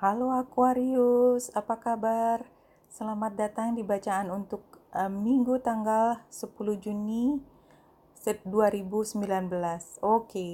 Halo Aquarius, apa kabar? Selamat datang di bacaan untuk uh, minggu tanggal 10 Juni 2019. Oke. Okay.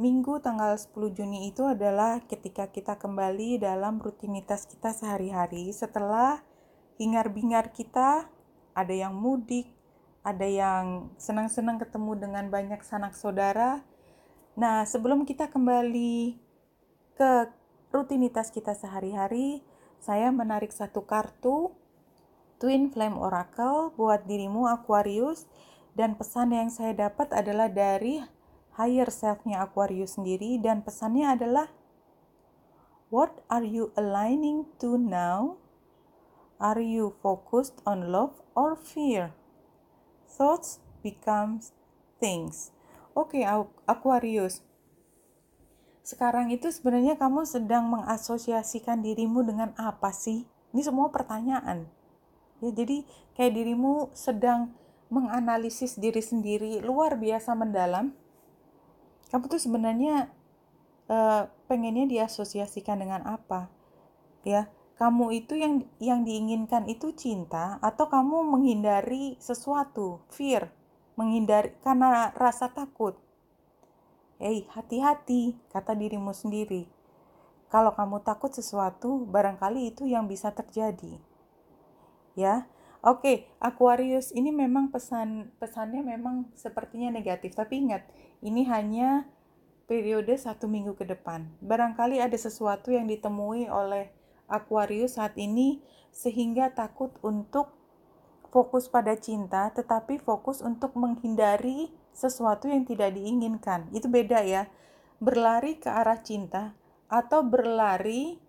Minggu tanggal 10 Juni itu adalah ketika kita kembali dalam rutinitas kita sehari-hari setelah hingar-bingar kita, ada yang mudik, ada yang senang-senang ketemu dengan banyak sanak saudara. Nah, sebelum kita kembali ke rutinitas kita sehari-hari, saya menarik satu kartu Twin Flame Oracle buat dirimu Aquarius dan pesan yang saya dapat adalah dari higher self-nya Aquarius sendiri dan pesannya adalah What are you aligning to now? Are you focused on love or fear? Thoughts becomes things. Oke, okay, Aquarius sekarang itu sebenarnya kamu sedang mengasosiasikan dirimu dengan apa sih? Ini semua pertanyaan. Ya, jadi kayak dirimu sedang menganalisis diri sendiri luar biasa mendalam. Kamu tuh sebenarnya uh, pengennya diasosiasikan dengan apa? Ya, kamu itu yang yang diinginkan itu cinta atau kamu menghindari sesuatu, fear, menghindari karena rasa takut Hei, hati-hati, kata dirimu sendiri. Kalau kamu takut sesuatu, barangkali itu yang bisa terjadi. Ya, oke, okay, Aquarius ini memang pesan pesannya memang sepertinya negatif, tapi ingat, ini hanya periode satu minggu ke depan. Barangkali ada sesuatu yang ditemui oleh Aquarius saat ini sehingga takut untuk fokus pada cinta, tetapi fokus untuk menghindari sesuatu yang tidak diinginkan. Itu beda ya. Berlari ke arah cinta atau berlari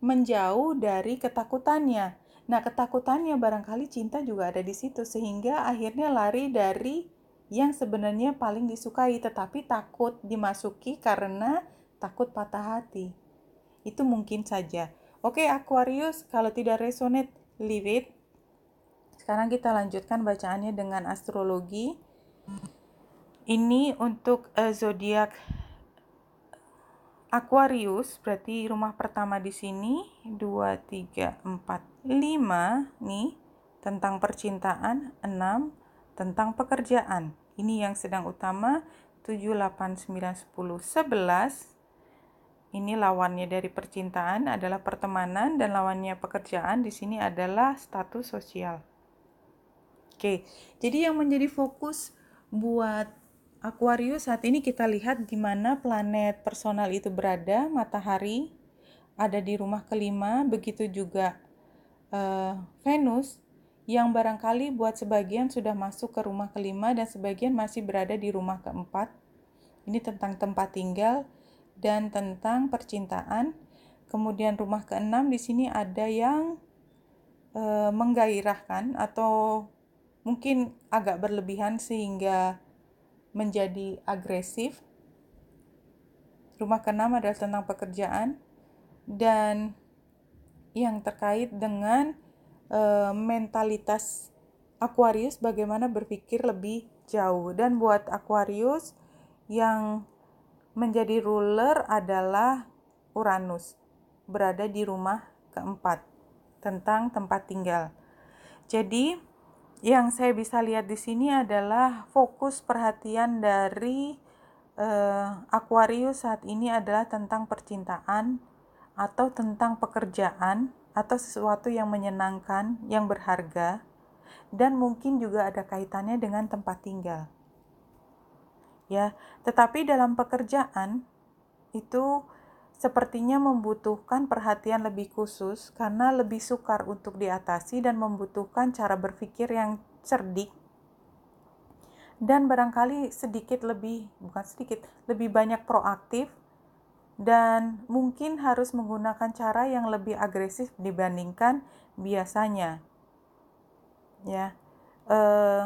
menjauh dari ketakutannya. Nah, ketakutannya barangkali cinta juga ada di situ sehingga akhirnya lari dari yang sebenarnya paling disukai tetapi takut dimasuki karena takut patah hati. Itu mungkin saja. Oke, Aquarius, kalau tidak resonate, leave it. Sekarang kita lanjutkan bacaannya dengan astrologi ini untuk uh, zodiak Aquarius berarti rumah pertama di sini 2 3 4 5 nih tentang percintaan 6 tentang pekerjaan. Ini yang sedang utama 7 8 9 10 11 ini lawannya dari percintaan adalah pertemanan dan lawannya pekerjaan di sini adalah status sosial. Oke, jadi yang menjadi fokus buat Aquarius saat ini kita lihat di mana planet personal itu berada, matahari ada di rumah kelima, begitu juga uh, Venus yang barangkali buat sebagian sudah masuk ke rumah kelima dan sebagian masih berada di rumah keempat. Ini tentang tempat tinggal dan tentang percintaan. Kemudian rumah keenam di sini ada yang e, menggairahkan atau mungkin agak berlebihan sehingga menjadi agresif. Rumah keenam adalah tentang pekerjaan dan yang terkait dengan e, mentalitas Aquarius bagaimana berpikir lebih jauh dan buat Aquarius yang menjadi ruler adalah Uranus berada di rumah keempat tentang tempat tinggal. Jadi yang saya bisa lihat di sini adalah fokus perhatian dari uh, Aquarius saat ini adalah tentang percintaan atau tentang pekerjaan atau sesuatu yang menyenangkan, yang berharga dan mungkin juga ada kaitannya dengan tempat tinggal. Ya, tetapi dalam pekerjaan itu sepertinya membutuhkan perhatian lebih khusus karena lebih sukar untuk diatasi dan membutuhkan cara berpikir yang cerdik dan barangkali sedikit lebih bukan sedikit lebih banyak proaktif dan mungkin harus menggunakan cara yang lebih agresif dibandingkan biasanya ya eh,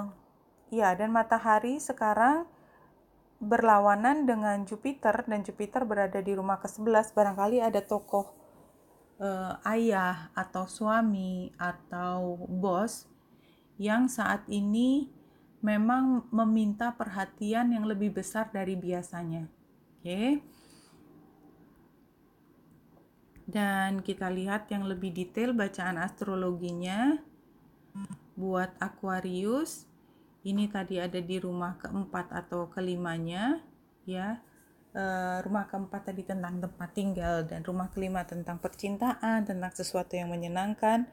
ya dan matahari sekarang berlawanan dengan Jupiter dan Jupiter berada di rumah ke-11 barangkali ada tokoh eh, ayah atau suami atau bos yang saat ini memang meminta perhatian yang lebih besar dari biasanya. Oke. Dan kita lihat yang lebih detail bacaan astrologinya buat Aquarius ini tadi ada di rumah keempat atau kelimanya ya e, rumah keempat tadi tentang tempat tinggal dan rumah kelima tentang percintaan, tentang sesuatu yang menyenangkan,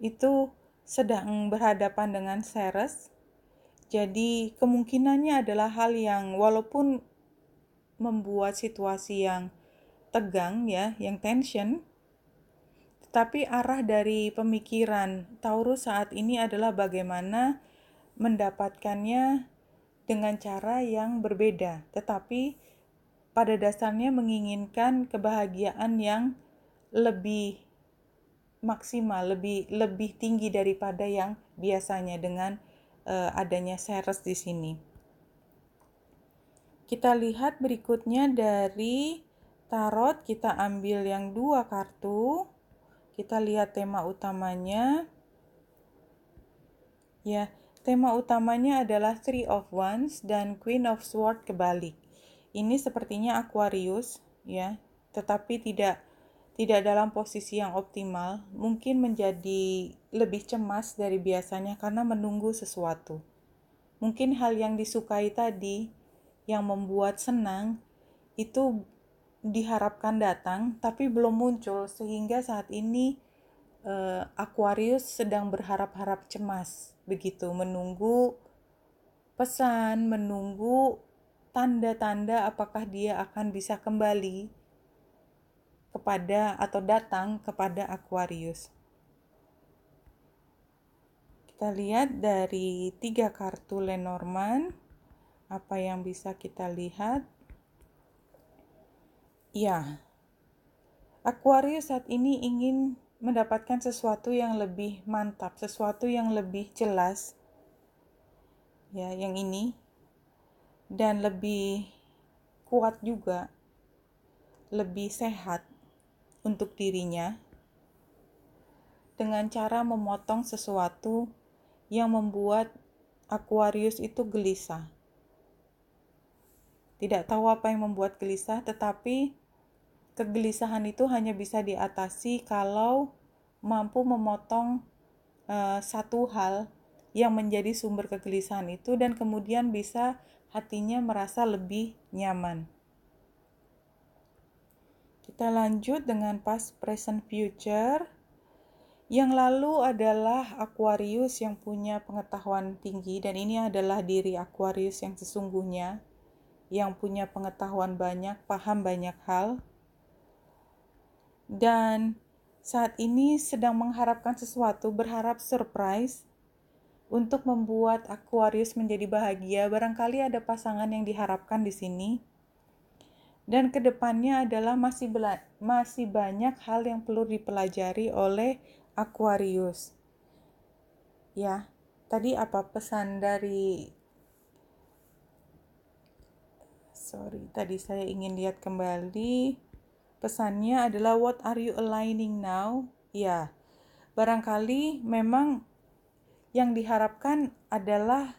itu sedang berhadapan dengan Ceres. Jadi kemungkinannya adalah hal yang walaupun membuat situasi yang tegang ya, yang tension, tetapi arah dari pemikiran Taurus saat ini adalah bagaimana mendapatkannya dengan cara yang berbeda, tetapi pada dasarnya menginginkan kebahagiaan yang lebih maksimal, lebih lebih tinggi daripada yang biasanya dengan uh, adanya seres di sini. Kita lihat berikutnya dari tarot kita ambil yang dua kartu. Kita lihat tema utamanya. Ya, Tema utamanya adalah Three of Wands dan Queen of Swords kebalik. Ini sepertinya Aquarius ya, tetapi tidak tidak dalam posisi yang optimal, mungkin menjadi lebih cemas dari biasanya karena menunggu sesuatu. Mungkin hal yang disukai tadi yang membuat senang itu diharapkan datang tapi belum muncul sehingga saat ini uh, Aquarius sedang berharap-harap cemas begitu menunggu pesan, menunggu tanda-tanda apakah dia akan bisa kembali kepada atau datang kepada Aquarius. Kita lihat dari tiga kartu Lenormand apa yang bisa kita lihat. Ya, Aquarius saat ini ingin mendapatkan sesuatu yang lebih mantap, sesuatu yang lebih jelas. Ya, yang ini dan lebih kuat juga, lebih sehat untuk dirinya dengan cara memotong sesuatu yang membuat Aquarius itu gelisah. Tidak tahu apa yang membuat gelisah, tetapi kegelisahan itu hanya bisa diatasi kalau mampu memotong uh, satu hal yang menjadi sumber kegelisahan itu dan kemudian bisa hatinya merasa lebih nyaman. Kita lanjut dengan past present future. Yang lalu adalah Aquarius yang punya pengetahuan tinggi dan ini adalah diri Aquarius yang sesungguhnya yang punya pengetahuan banyak, paham banyak hal dan saat ini sedang mengharapkan sesuatu, berharap surprise untuk membuat Aquarius menjadi bahagia. Barangkali ada pasangan yang diharapkan di sini. Dan kedepannya adalah masih masih banyak hal yang perlu dipelajari oleh Aquarius. Ya, tadi apa pesan dari Sorry, tadi saya ingin lihat kembali. Pesannya adalah what are you aligning now? Ya, barangkali memang yang diharapkan adalah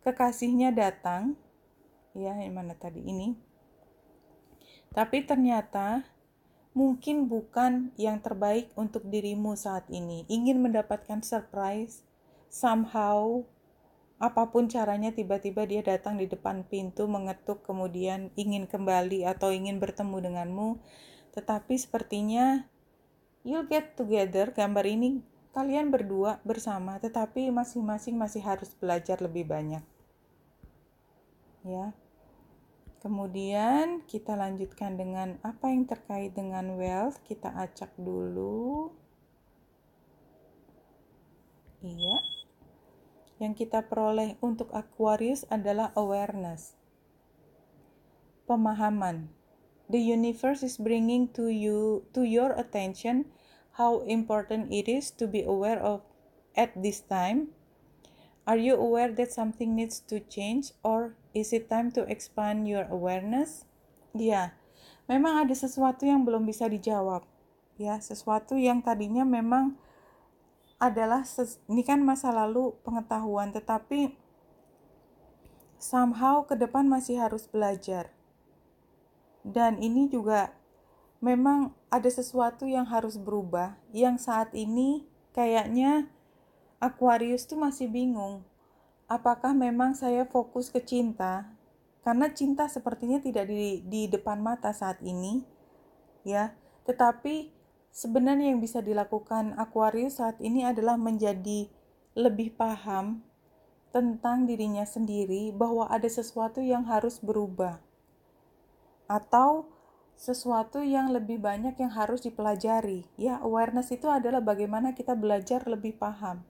kekasihnya datang. Ya, yang mana tadi ini. Tapi ternyata mungkin bukan yang terbaik untuk dirimu saat ini. Ingin mendapatkan surprise somehow apapun caranya tiba-tiba dia datang di depan pintu mengetuk kemudian ingin kembali atau ingin bertemu denganmu tetapi sepertinya you'll get together gambar ini kalian berdua bersama tetapi masing-masing masih harus belajar lebih banyak ya kemudian kita lanjutkan dengan apa yang terkait dengan wealth kita acak dulu iya yang kita peroleh untuk Aquarius adalah awareness. Pemahaman. The universe is bringing to you to your attention how important it is to be aware of at this time. Are you aware that something needs to change or is it time to expand your awareness? Ya, memang ada sesuatu yang belum bisa dijawab. Ya, sesuatu yang tadinya memang adalah ini kan masa lalu pengetahuan tetapi somehow ke depan masih harus belajar. Dan ini juga memang ada sesuatu yang harus berubah yang saat ini kayaknya Aquarius tuh masih bingung. Apakah memang saya fokus ke cinta? Karena cinta sepertinya tidak di, di depan mata saat ini, ya. Tetapi Sebenarnya yang bisa dilakukan Aquarius saat ini adalah menjadi lebih paham tentang dirinya sendiri bahwa ada sesuatu yang harus berubah atau sesuatu yang lebih banyak yang harus dipelajari. Ya, awareness itu adalah bagaimana kita belajar lebih paham.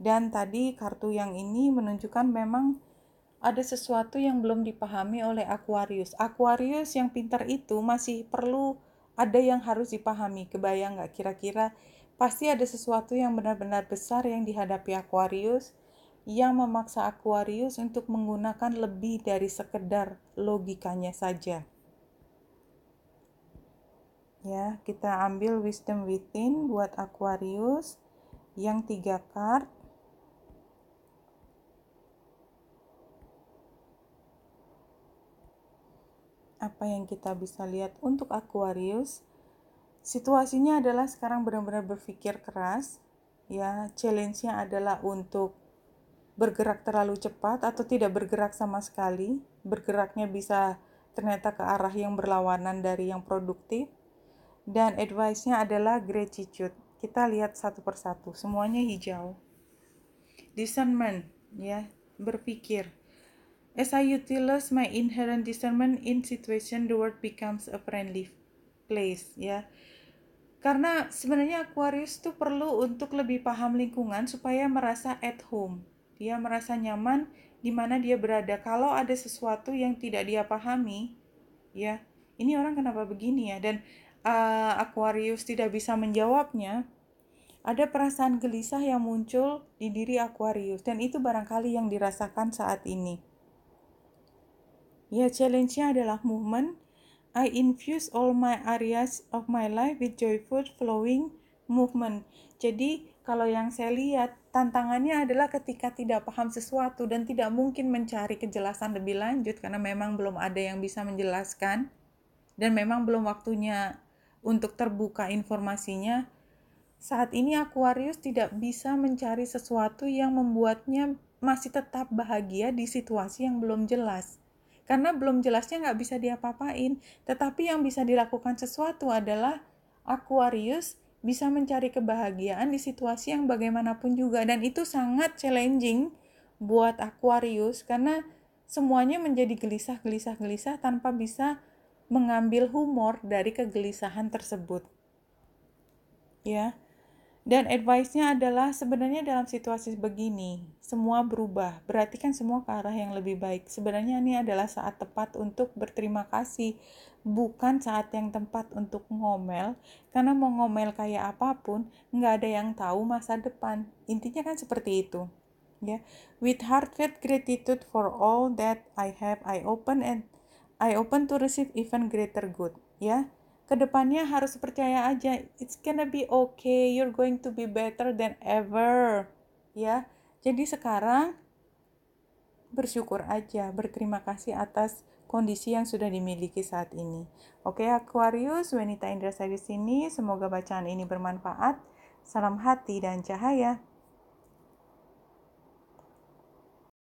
Dan tadi kartu yang ini menunjukkan memang ada sesuatu yang belum dipahami oleh Aquarius. Aquarius yang pintar itu masih perlu ada yang harus dipahami. Kebayang nggak kira-kira pasti ada sesuatu yang benar-benar besar yang dihadapi Aquarius yang memaksa Aquarius untuk menggunakan lebih dari sekedar logikanya saja. Ya, kita ambil wisdom within buat Aquarius yang tiga card apa yang kita bisa lihat untuk Aquarius situasinya adalah sekarang benar-benar berpikir keras ya challenge-nya adalah untuk bergerak terlalu cepat atau tidak bergerak sama sekali bergeraknya bisa ternyata ke arah yang berlawanan dari yang produktif dan advice-nya adalah gratitude kita lihat satu persatu semuanya hijau discernment ya berpikir As I utilize my inherent discernment in situation, the world becomes a friendly place, ya. Karena sebenarnya Aquarius tuh perlu untuk lebih paham lingkungan supaya merasa at home. Dia merasa nyaman di mana dia berada. Kalau ada sesuatu yang tidak dia pahami, ya, ini orang kenapa begini ya? Dan uh, Aquarius tidak bisa menjawabnya, ada perasaan gelisah yang muncul di diri Aquarius dan itu barangkali yang dirasakan saat ini. Ya, challenge-nya adalah movement. I infuse all my areas of my life with joyful flowing movement. Jadi, kalau yang saya lihat, tantangannya adalah ketika tidak paham sesuatu dan tidak mungkin mencari kejelasan lebih lanjut karena memang belum ada yang bisa menjelaskan dan memang belum waktunya untuk terbuka informasinya. Saat ini Aquarius tidak bisa mencari sesuatu yang membuatnya masih tetap bahagia di situasi yang belum jelas karena belum jelasnya nggak bisa diapa-apain. Tetapi yang bisa dilakukan sesuatu adalah Aquarius bisa mencari kebahagiaan di situasi yang bagaimanapun juga dan itu sangat challenging buat Aquarius karena semuanya menjadi gelisah-gelisah-gelisah tanpa bisa mengambil humor dari kegelisahan tersebut. Ya. Dan advice-nya adalah sebenarnya dalam situasi begini, semua berubah. Berarti kan semua ke arah yang lebih baik. Sebenarnya ini adalah saat tepat untuk berterima kasih, bukan saat yang tepat untuk ngomel. Karena mau ngomel kayak apapun, nggak ada yang tahu masa depan. Intinya kan seperti itu. Ya, with heartfelt gratitude for all that I have, I open and I open to receive even greater good. Ya, kedepannya harus percaya aja it's gonna be okay you're going to be better than ever ya jadi sekarang bersyukur aja berterima kasih atas kondisi yang sudah dimiliki saat ini oke Aquarius Wanita Indra saya di sini semoga bacaan ini bermanfaat salam hati dan cahaya